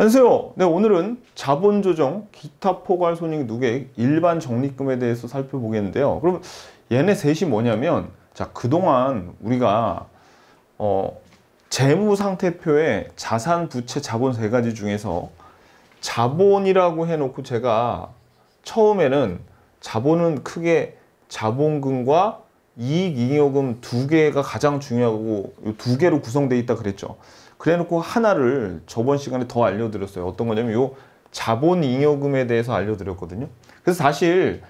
안녕하세요. 네, 오늘은 자본조정, 기타 포괄 손익 누계, 일반 적립금에 대해서 살펴보겠는데요. 그럼 얘네 셋이 뭐냐면, 자, 그동안 우리가, 어, 재무상태표에 자산, 부채, 자본 세 가지 중에서 자본이라고 해놓고 제가 처음에는 자본은 크게 자본금과 이익잉여금 두 개가 가장 중요하고 두 개로 구성되어 있다 그랬죠. 그래놓고 하나를 저번 시간에 더 알려드렸어요. 어떤 거냐면 요 자본 잉여금에 대해서 알려드렸거든요. 그래서 사실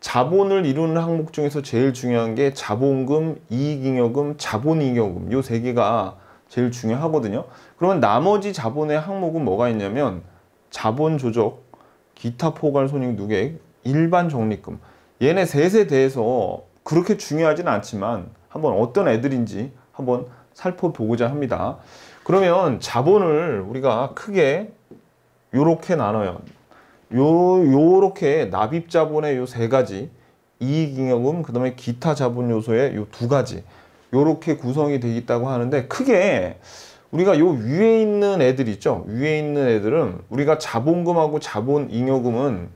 자본을 이루는 항목 중에서 제일 중요한 게 자본금, 이익잉여금, 자본잉여금 요 세 개가 제일 중요하거든요. 그러면 나머지 자본의 항목은 뭐가 있냐면 자본 조적, 기타 포괄 손익 누객, 일반 적립금 얘네 셋에 대해서 그렇게 중요하진 않지만 한번 어떤 애들인지 한번 살펴보고자 합니다. 그러면 자본을 우리가 크게 요렇게 나눠요. 요, 요렇게 납입 자본의 요 세 가지, 이익잉여금, 그 다음에 기타 자본 요소의 요 두 가지, 요렇게 구성이 되어 있다고 하는데, 크게 우리가 요 위에 있는 애들 있죠? 위에 있는 애들은 우리가 자본금하고 자본잉여금은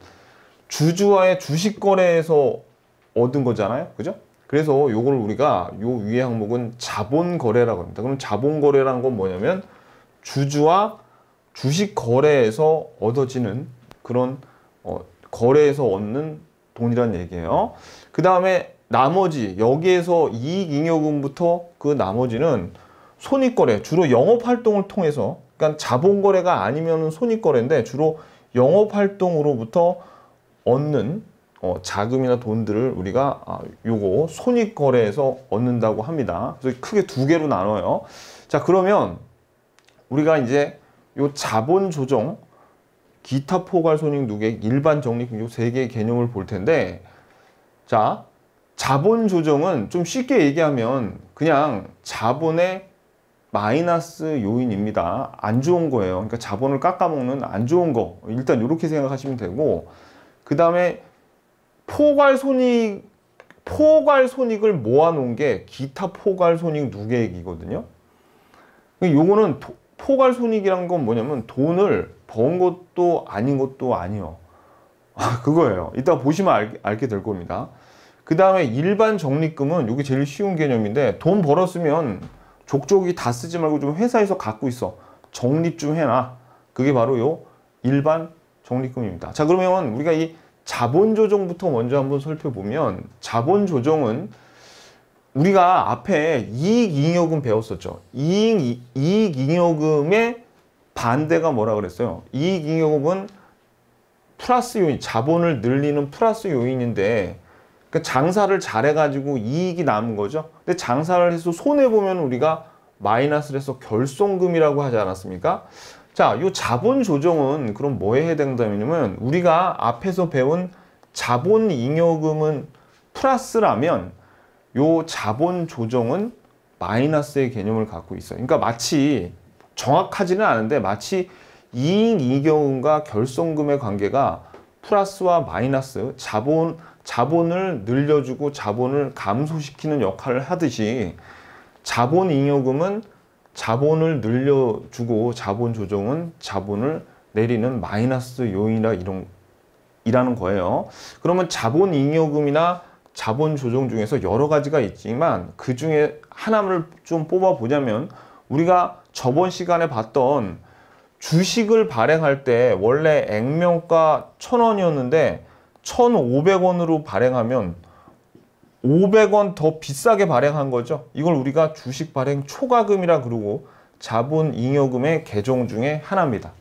주주와의 주식 거래에서 얻은 거잖아요. 그죠? 그래서 요걸 우리가 요 위의 항목은 자본 거래라고 합니다. 그럼 자본 거래라건 뭐냐면 주주와 주식 거래에서 얻어지는 그런 어, 거래에서 얻는 돈이란 얘기예요. 그 다음에 나머지 여기에서 이익잉여금부터 그 나머지는 손익거래 주로 영업활동을 통해서 그러니까 자본거래가 아니면 손익거래인데 주로 영업활동으로부터 얻는 어, 자금이나 돈들을 우리가 아, 요거 손익거래에서 얻는다고 합니다. 그래서 크게 두 개로 나눠요. 자 그러면 우리가 이제 요 자본 조정, 기타 포괄 손익 누계, 일반 적립 금융 세 개의 개념을 볼 텐데 자 자본 조정은 좀 쉽게 얘기하면 그냥 자본의 마이너스 요인입니다. 안 좋은 거예요. 그러니까 자본을 깎아먹는 안 좋은 거. 일단 이렇게 생각하시면 되고 그 다음에 포괄 손익 포괄 손익을 모아놓은 게 기타 포괄 손익 누계액이거든요. 그러니까 요거는 포괄 손익이란 건 뭐냐면 돈을 번 것도 아닌 것도 아니요. 아, 그거예요. 이따 보시면 알, 알게 될 겁니다. 그 다음에 일반 적립금은 이게 제일 쉬운 개념인데 돈 벌었으면 족족이 다 쓰지 말고 좀 회사에서 갖고 있어. 적립 좀 해놔. 그게 바로 요 일반 적립금입니다. 자 그러면 우리가 이 자본 조정부터 먼저 한번 살펴보면 자본 조정은 우리가 앞에 이익잉여금 배웠었죠. 이익, 이익잉여금의 반대가 뭐라 그랬어요? 이익잉여금은 플러스 요인, 자본을 늘리는 플러스 요인인데 그 장사를 잘해가지고 이익이 남은 거죠. 근데 장사를 해서 손해보면 우리가 마이너스를 해서 결손금이라고 하지 않았습니까? 자, 이 자본 조정은 그럼 뭐에 해당되냐면 우리가 앞에서 배운 자본 잉여금은 플러스라면 요 자본 조정은 마이너스의 개념을 갖고 있어요. 그러니까 마치 정확하지는 않은데 마치 이익 이경과 결손금의 관계가 플러스와 마이너스 자본 자본을 늘려주고 자본을 감소시키는 역할을 하듯이 자본 잉여금은 자본을 늘려주고 자본 조정은 자본을 내리는 마이너스 요인이라 이런 이라는 거예요. 그러면 자본 잉여금이나 자본 조정 중에서 여러 가지가 있지만 그 중에 하나를 좀 뽑아 보자면 우리가 저번 시간에 봤던 주식을 발행할 때 원래 액면가 천원이었는데 천오백 원으로 발행하면 500원 더 비싸게 발행한 거죠. 이걸 우리가 주식 발행 초과금이라 그러고 자본 잉여금의 개정 중에 하나입니다.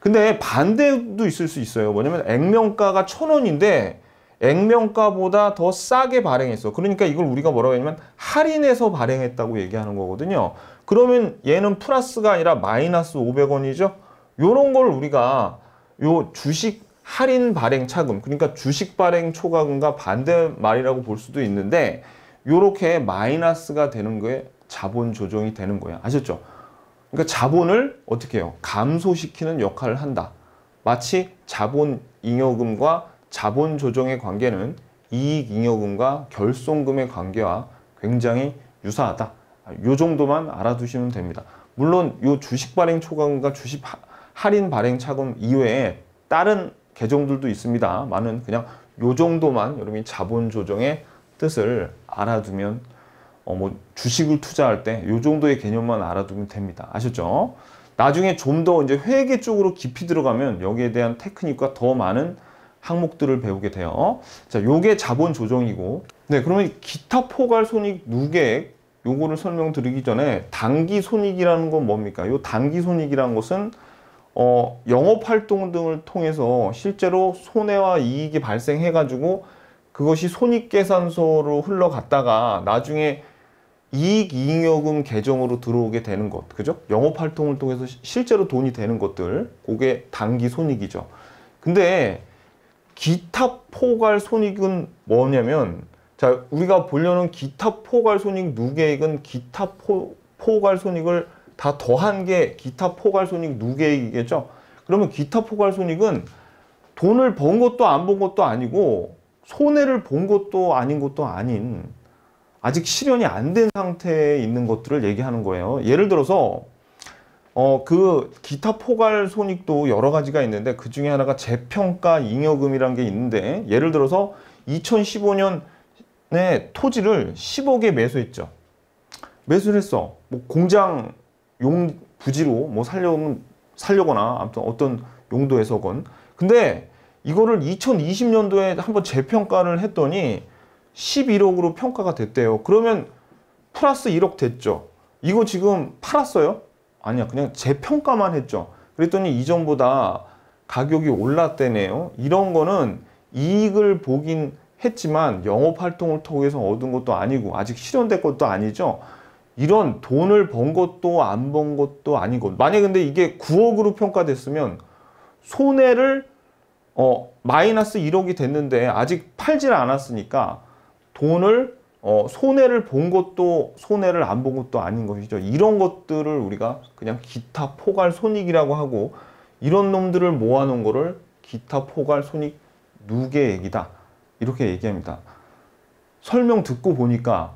근데 반대도 있을 수 있어요. 뭐냐면 액면가가 1000원인데 액면가보다 더 싸게 발행했어. 그러니까 이걸 우리가 뭐라고 하냐면 할인해서 발행했다고 얘기하는 거거든요. 그러면 얘는 플러스가 아니라 마이너스 500원이죠. 요런 걸 우리가 요 주식 할인 발행 차금 그러니까 주식 발행 초과금과 반대말이라고 볼 수도 있는데 이렇게 마이너스가 되는 거에 자본 조정이 되는 거야 아셨죠? 그러니까 자본을 어떻게 해요? 감소시키는 역할을 한다 마치 자본 잉여금과 자본 조정의 관계는 이익 잉여금과 결손금의 관계와 굉장히 유사하다 이 정도만 알아두시면 됩니다 물론 이 주식 발행 초과금과 주식 할인 발행 차금 이외에 다른 개종들도 있습니다많은 그냥 요 정도만 여러분이 자본 조정의 뜻을 알아두면 어뭐 주식을 투자할 때 요 정도의 개념만 알아두면 됩니다. 아셨죠? 나중에 좀 더 이제 회계 쪽으로 깊이 들어가면 여기에 대한 테크닉과 더 많은 항목들을 배우게 돼요. 자, 요게 자본 조정이고. 네, 그러면 기타 포괄 손익 누계획 요거를 설명드리기 전에 단기 손익이라는 건 뭡니까? 요 단기 손익이라는 것은 어, 영업 활동 등을 통해서 실제로 손해와 이익이 발생해 가지고 그것이 손익계산서로 흘러갔다가 나중에 이익잉여금 계정으로 들어오게 되는 것 그죠? 영업 활동을 통해서 실제로 돈이 되는 것들 그게 단기 손익이죠 근데 기타 포괄 손익은 뭐냐면 자 우리가 보려는 기타 포괄 손익 누계액은 기타 포, 포괄 손익을 다 더한 게 기타 포괄손익 누계이겠죠? 그러면 기타 포괄손익은 돈을 번 것도 안번 것도 아니고 손해를 본 것도 아닌 것도 아닌 아직 실현이 안 된 상태에 있는 것들을 얘기하는 거예요. 예를 들어서 어, 그 기타 포괄 손익도 여러 가지가 있는데 그 중에 하나가 재평가 잉여금이란게 있는데 예를 들어서 2015년에 토지를 10억에 매수했죠. 매수를 했어. 뭐 공장 용 부지로 뭐살려고 살려거나 아무튼 어떤 용도에서건 근데 이거를 2020년도에 한번 재평가를 했더니 11억으로 평가가 됐대요. 그러면 플러스 1억 됐죠. 이거 지금 팔았어요? 아니야 그냥 재평가만 했죠. 그랬더니 이전보다 가격이 올랐대네요. 이런 거는 이익을 보긴 했지만 영업활동을 통해서 얻은 것도 아니고 아직 실현된 것도 아니죠. 이런 돈을 번 것도 안 번 것도 아니고 만약에 근데 이게 9억으로 평가됐으면 손해를 어 마이너스 1억이 됐는데 아직 팔질 않았으니까 돈을 어 손해를 본 것도 손해를 안 본 것도 아닌 것이죠 이런 것들을 우리가 그냥 기타 포괄 손익이라고 하고 이런 놈들을 모아놓은 거를 기타 포괄 손익 누계액이다 이렇게 얘기합니다 설명 듣고 보니까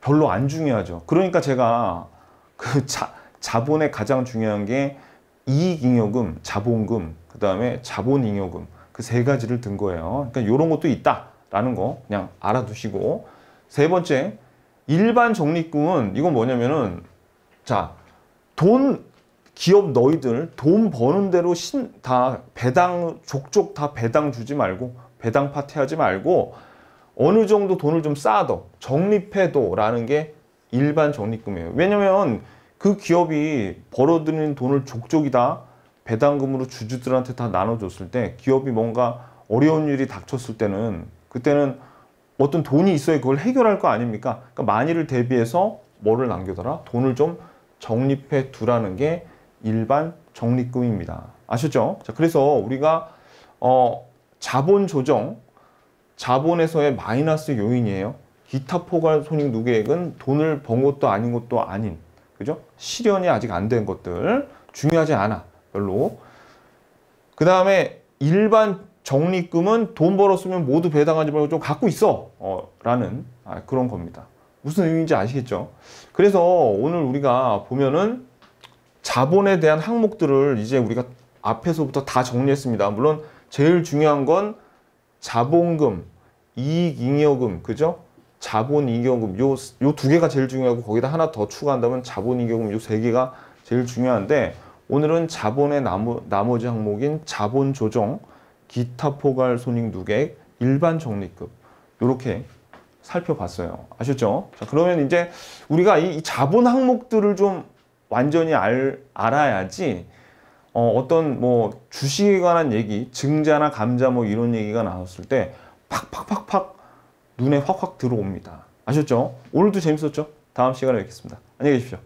별로 안 중요하죠. 그러니까 제가 그 자, 자본의 가장 중요한 게 이익잉여금, 자본금, 그 다음에 자본잉여금 그 세 가지를 든 거예요. 그러니까 이런 것도 있다라는 거 그냥 알아두시고 세 번째 일반 적립금은 이건 뭐냐면은 자돈 기업 너희들 돈 버는 대로 신 다 배당 족족 다 배당 주지 말고 배당 파티하지 말고 어느 정도 돈을 좀쌓아도적립해도 라는 게 일반 적립금이에요 왜냐면 그 기업이 벌어들인 돈을 족족이 다 배당금으로 주주들한테 다 나눠줬을 때 기업이 뭔가 어려운 일이 닥쳤을 때는 그때는 어떤 돈이 있어야 그걸 해결할 거 아닙니까? 그러니까 만일을 대비해서 뭐를 남겨더라 돈을 좀 적립해 두라는 게 일반 적립금입니다. 아셨죠? 자, 그래서 우리가 어, 자본 조정 자본에서의 마이너스 요인이에요. 기타 포괄 손익 누계액은 돈을 번 것도 아닌 것도 아닌 그죠? 실현이 아직 안 된 것들 중요하지 않아 별로 그 다음에 일반 적립금은 돈 벌었으면 모두 배당하지 말고 좀 갖고 있어 어, 라는 아, 그런 겁니다 무슨 의미인지 아시겠죠? 그래서 오늘 우리가 보면은 자본에 대한 항목들을 이제 우리가 앞에서부터 다 정리했습니다 물론 제일 중요한 건 자본금 이익잉여금, 그죠? 자본잉여금, 요, 요 두 개가 제일 중요하고 거기다 하나 더 추가한다면 자본잉여금 요 세 개가 제일 중요한데 오늘은 자본의 나머, 나머지 항목인 자본 조정, 기타 포괄 손익 누객, 일반 적립급 요렇게 살펴봤어요. 아셨죠? 자, 그러면 이제 우리가 이, 이 자본 항목들을 좀 완전히 알, 알아야지 어, 어떤 뭐 주식에 관한 얘기, 증자나 감자 뭐 이런 얘기가 나왔을 때 팍팍팍팍 눈에 확확 들어옵니다. 아셨죠? 오늘도 재밌었죠? 다음 시간에 뵙겠습니다. 안녕히 계십시오.